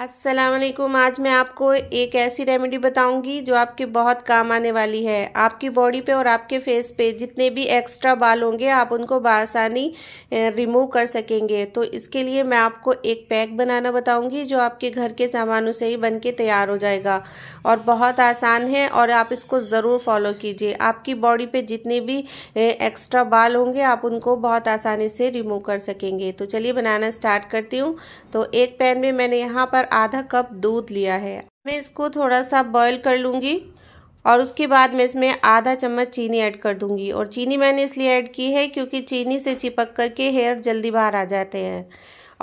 असलम आज मैं आपको एक ऐसी रेमेडी बताऊंगी जो आपके बहुत काम आने वाली है आपकी बॉडी पे और आपके फेस पे जितने भी एक्स्ट्रा बाल होंगे आप उनको बसानी रिमूव कर सकेंगे तो इसके लिए मैं आपको एक पैक बनाना बताऊंगी जो आपके घर के सामानों से ही बन के तैयार हो जाएगा और बहुत आसान है और आप इसको ज़रूर फॉलो कीजिए आपकी बॉडी पर जितने भी एक्स्ट्रा बाल होंगे आप उनको बहुत आसानी से रिमूव कर सकेंगे तो चलिए बनाना स्टार्ट करती हूँ तो एक पैन में मैंने यहाँ पर पर आधा कप दूध लिया है मैं इसको थोड़ा सा बॉईल कर लूँगी और उसके बाद मैं इसमें आधा चम्मच चीनी ऐड कर दूंगी और चीनी मैंने इसलिए ऐड की है क्योंकि चीनी से चिपक करके हेयर जल्दी बाहर आ जाते हैं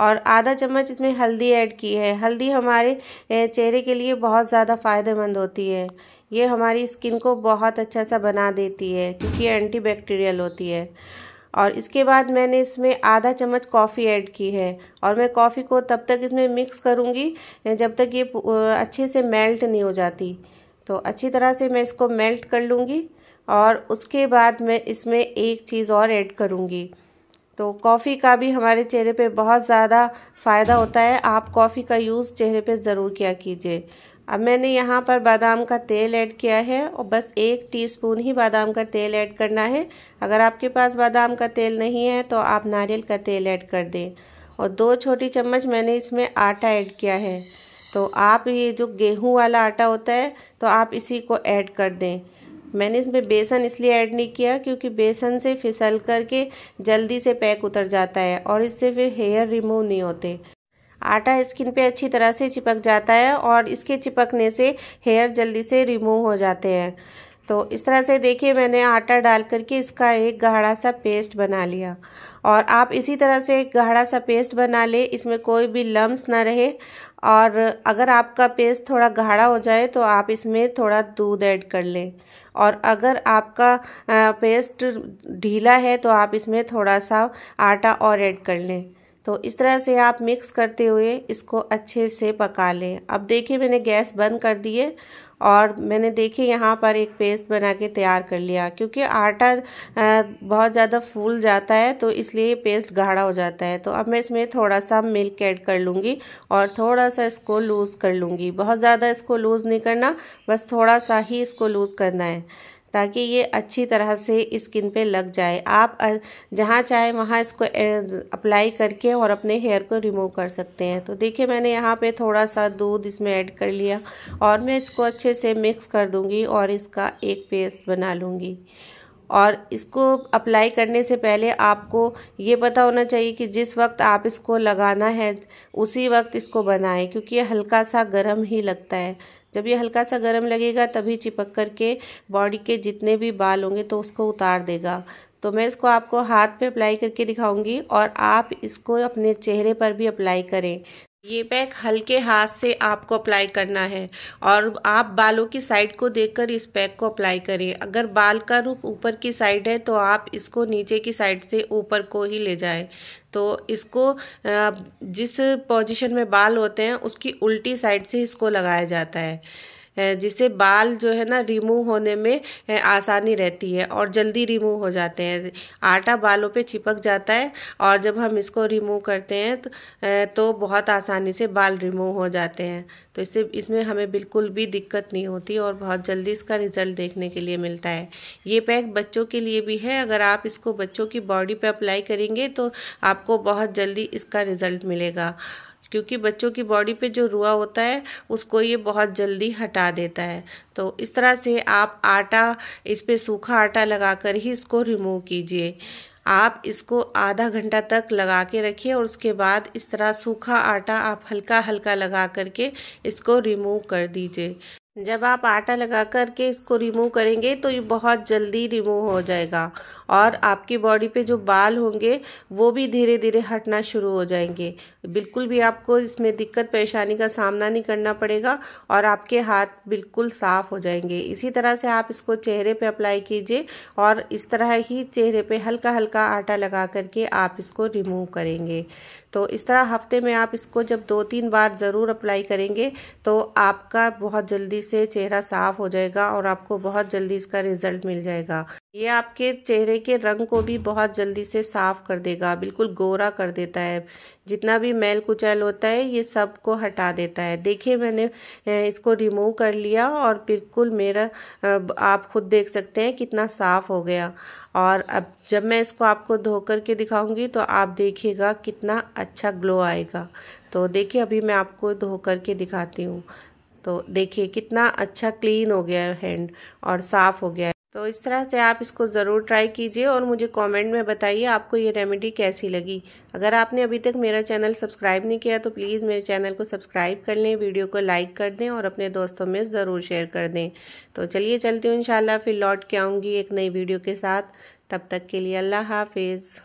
और आधा चम्मच इसमें हल्दी ऐड की है हल्दी हमारे चेहरे के लिए बहुत ज़्यादा फ़ायदेमंद होती है ये हमारी स्किन को बहुत अच्छा सा बना देती है क्योंकि एंटी बैक्टीरियल होती है और इसके बाद मैंने इसमें आधा चम्मच कॉफ़ी ऐड की है और मैं कॉफ़ी को तब तक इसमें मिक्स करूँगी जब तक ये अच्छे से मेल्ट नहीं हो जाती तो अच्छी तरह से मैं इसको मेल्ट कर लूँगी और उसके बाद मैं इसमें एक चीज़ और ऐड करूँगी तो कॉफ़ी का भी हमारे चेहरे पे बहुत ज़्यादा फ़ायदा होता है आप कॉफ़ी का यूज़ चेहरे पे ज़रूर किया कीजिए अब मैंने यहाँ पर बादाम का तेल ऐड किया है और बस एक टीस्पून ही बादाम का तेल ऐड करना है अगर आपके पास बादाम का तेल नहीं है तो आप नारियल का तेल ऐड कर दें और दो छोटी चम्मच मैंने इसमें आटा ऐड किया है तो आप ये जो गेहूं वाला आटा होता है तो आप इसी को ऐड कर दें मैंने इसमें बेसन इसलिए ऐड नहीं किया क्योंकि बेसन से फिसल करके जल्दी से पैक उतर जाता है और इससे फिर हेयर रिमूव नहीं होते आटा स्किन पे अच्छी तरह से चिपक जाता है और इसके चिपकने से हेयर जल्दी से रिमूव हो जाते हैं तो इस तरह से देखिए मैंने आटा डाल करके इसका एक गाढ़ा सा पेस्ट बना लिया और आप इसी तरह से एक गाढ़ा सा पेस्ट बना ले इसमें कोई भी लम्स ना रहे और अगर आपका पेस्ट थोड़ा गाढ़ा हो जाए तो आप इसमें थोड़ा दूध ऐड कर लें और अगर आपका पेस्ट ढीला है तो आप इसमें थोड़ा सा आटा और ऐड कर लें तो इस तरह से आप मिक्स करते हुए इसको अच्छे से पका लें अब देखिए मैंने गैस बंद कर दिए और मैंने देखिए यहाँ पर एक पेस्ट बना के तैयार कर लिया क्योंकि आटा बहुत ज़्यादा फूल जाता है तो इसलिए पेस्ट गाढ़ा हो जाता है तो अब मैं इसमें थोड़ा सा मिल्क ऐड कर लूँगी और थोड़ा सा इसको लूज़ कर लूँगी बहुत ज़्यादा इसको लूज़ नहीं करना बस थोड़ा सा ही इसको लूज़ करना है ताकि ये अच्छी तरह से स्किन पे लग जाए आप जहाँ चाहे वहाँ इसको अप्लाई करके और अपने हेयर को रिमूव कर सकते हैं तो देखिए मैंने यहाँ पे थोड़ा सा दूध इसमें ऐड कर लिया और मैं इसको अच्छे से मिक्स कर दूँगी और इसका एक पेस्ट बना लूँगी और इसको अप्लाई करने से पहले आपको ये पता होना चाहिए कि जिस वक्त आप इसको लगाना है उसी वक्त इसको बनाएं क्योंकि ये हल्का सा गर्म ही लगता है जब ये हल्का सा गर्म लगेगा तभी चिपक कर के बॉडी के जितने भी बाल होंगे तो उसको उतार देगा तो मैं इसको आपको हाथ पे अप्लाई करके दिखाऊंगी और आप इसको अपने चेहरे पर भी अप्लाई करें ये पैक हल्के हाथ से आपको अप्लाई करना है और आप बालों की साइड को देखकर इस पैक को अप्लाई करें अगर बाल का रुख ऊपर की साइड है तो आप इसको नीचे की साइड से ऊपर को ही ले जाएं तो इसको जिस पोजीशन में बाल होते हैं उसकी उल्टी साइड से इसको लगाया जाता है जिससे बाल जो है ना रिमूव होने में आसानी रहती है और जल्दी रिमूव हो जाते हैं आटा बालों पे चिपक जाता है और जब हम इसको रिमूव करते हैं तो, तो बहुत आसानी से बाल रिमूव हो जाते हैं तो इससे इसमें हमें बिल्कुल भी दिक्कत नहीं होती और बहुत जल्दी इसका रिज़ल्ट देखने के लिए मिलता है ये पैक बच्चों के लिए भी है अगर आप इसको बच्चों की बॉडी पर अप्लाई करेंगे तो आपको बहुत जल्दी इसका रिज़ल्ट मिलेगा क्योंकि बच्चों की बॉडी पे जो रुआ होता है उसको ये बहुत जल्दी हटा देता है तो इस तरह से आप आटा इस पर सूखा आटा लगा कर ही इसको रिमूव कीजिए आप इसको आधा घंटा तक लगा के रखिए और उसके बाद इस तरह सूखा आटा आप हल्का हल्का लगा करके इसको रिमूव कर दीजिए जब आप आटा लगा करके इसको रिमूव करेंगे तो ये बहुत जल्दी रिमूव हो जाएगा और आपकी बॉडी पे जो बाल होंगे वो भी धीरे धीरे हटना शुरू हो जाएंगे बिल्कुल भी आपको इसमें दिक्कत परेशानी का सामना नहीं करना पड़ेगा और आपके हाथ बिल्कुल साफ़ हो जाएंगे इसी तरह से आप इसको चेहरे पे अप्लाई कीजिए और इस तरह ही चेहरे पर हल्का हल्का आटा लगा करके आप इसको रिमूव करेंगे तो इस तरह हफ्ते में आप इसको जब दो तीन बार ज़रूर अप्लाई करेंगे तो आपका बहुत जल्दी जल्दी से चेहरा साफ हो जाएगा और आपको बहुत जल्दी इसका रिजल्ट मिल जाएगा ये आपके चेहरे के रंग को भी बहुत जल्दी से साफ कर देगा बिल्कुल गोरा कर देता है जितना भी मैल कुचैल होता है ये सब को हटा देता है देखिए मैंने इसको रिमूव कर लिया और बिल्कुल मेरा आप खुद देख सकते हैं कितना साफ हो गया और अब जब मैं इसको आपको धो कर के दिखाऊंगी तो आप देखिएगा कितना अच्छा ग्लो आएगा तो देखिए अभी मैं आपको धो कर के दिखाती हूँ तो देखिए कितना अच्छा क्लीन हो गया है हैंड और साफ़ हो गया है तो इस तरह से आप इसको ज़रूर ट्राई कीजिए और मुझे कमेंट में बताइए आपको ये रेमेडी कैसी लगी अगर आपने अभी तक मेरा चैनल सब्सक्राइब नहीं किया तो प्लीज़ मेरे चैनल को सब्सक्राइब कर लें वीडियो को लाइक कर दें और अपने दोस्तों में ज़रूर शेयर कर दें तो चलिए चलती हूँ इन फिर लौट के आऊँगी एक नई वीडियो के साथ तब तक के लिए अल्लाह हाफिज़